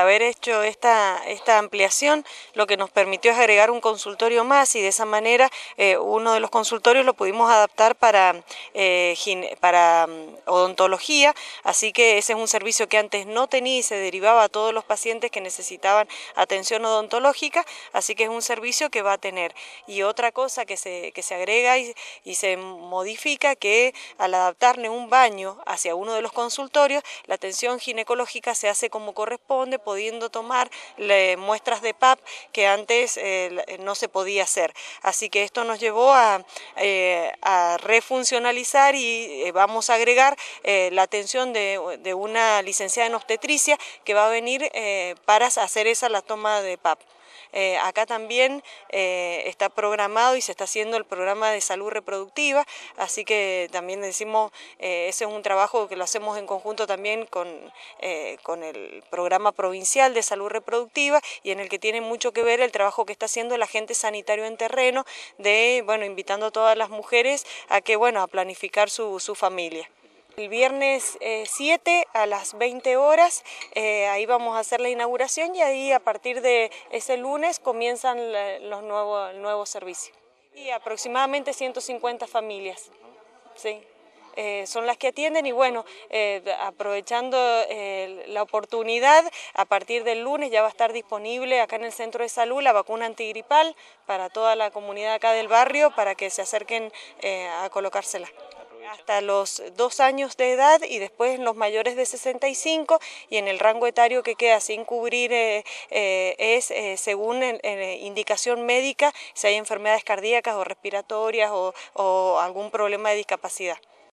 haber hecho esta, esta ampliación, lo que nos permitió es agregar un consultorio más y de esa manera eh, uno de los consultorios lo pudimos adaptar para, eh, para mm, odontología, así que ese es un servicio que antes no tenía y se derivaba a todos los pacientes que necesitaban atención odontológica, así que es un servicio que va a tener. Y otra cosa que se, que se agrega y se modifica que al adaptarle un baño hacia uno de los consultorios, la atención ginecológica se hace como corresponde, pudiendo tomar muestras de PAP que antes eh, no se podía hacer. Así que esto nos llevó a, eh, refuncionalizar y eh, vamos a agregar la atención de, de, una licenciada en obstetricia que va a venir para hacer esa la toma de PAP. Eh, acá también eh, está programado y se está haciendo el programa de salud reproductiva, así que también decimos, eh, ese es un trabajo que lo hacemos en conjunto también con, con el programa provincial de salud reproductiva y en el que tiene mucho que ver el trabajo que está haciendo el agente sanitario en terreno de, bueno, invitando a todas las mujeres a que, bueno, a planificar su, su familia el viernes 7 eh, a las 20 horas. Eh, ahí vamos a hacer la inauguración y ahí a partir de ese lunes comienzan los nuevos, servicios. nuevo Y aproximadamente 150 familias. Sí. Eh, son las que atienden y bueno, aprovechando la oportunidad, a partir del lunes ya va a estar disponible acá en el centro de salud la vacuna antigripal para toda la comunidad acá del barrio para que se acerquen a colocársela. Hasta los dos años de edad y después los mayores de 65 y en el rango etario que queda sin cubrir eh, eh, es eh, según indicación médica si hay enfermedades cardíacas o respiratorias o algún problema de discapacidad.